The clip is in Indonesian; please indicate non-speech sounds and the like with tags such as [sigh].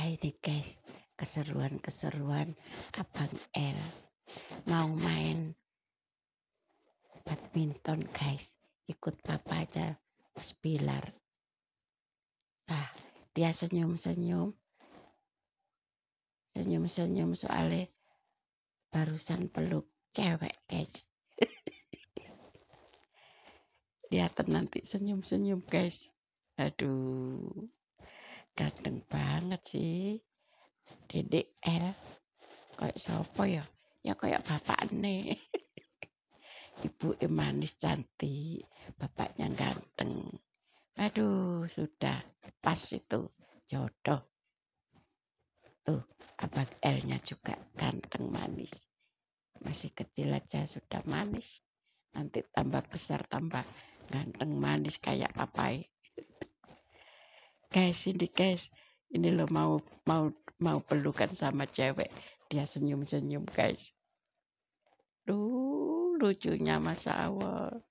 Hai deh guys, keseruan-keseruan Abang L. Mau main badminton guys, ikut papa aja spiller Nah, dia senyum-senyum. Senyum-senyum soalnya barusan peluk cewek guys. akan [laughs] nanti senyum-senyum guys. Aduh, ganteng banget banget sih. Dedek L. Kayak siapa ya? Ya kayak bapak nih. [laughs] Ibu manis cantik, bapaknya ganteng. Aduh, sudah pas itu jodoh. Tuh, abang L-nya juga ganteng manis. Masih kecil aja sudah manis. Nanti tambah besar tambah ganteng manis kayak apa papai. [laughs] guys, ini guys, ini lo mau mau mau pelukan sama cewek dia senyum senyum guys lu lucunya masa awal